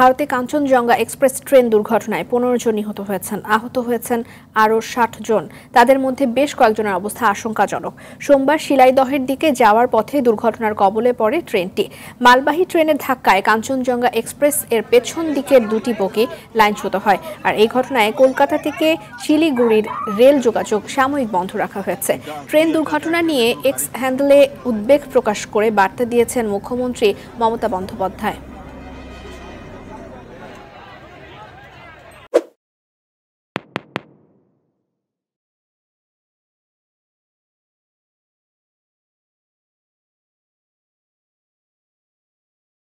ভারতে Kanchenjunga express train দুর্ঘটনায় পনেরো জন নিহত হয়েছেন আহত হয়েছেন আরও ষাট জন তাদের মধ্যে বেশ কয়েকজনের অবস্থা আশঙ্কাজনক সোমবার শিলাইদহের দিকে যাওয়ার পথে দুর্ঘটনার কবলে পড়ে ট্রেনটি মালবাহী ট্রেনের ধাক্কায় কাঞ্চনজঙ্ঘা এক্সপ্রেস এর পেছন দিকের দুটি বগি লাইনচ্যুত হয় আর এই ঘটনায় কলকাতা থেকে শিলিগুড়ির রেল যোগাযোগ সাময়িক বন্ধ রাখা হয়েছে ট্রেন দুর্ঘটনা নিয়ে এক্স হ্যান্ডেলে উদ্বেগ প্রকাশ করে বার্তা দিয়েছেন মুখ্যমন্ত্রী মমতা বন্দ্যোপাধ্যায়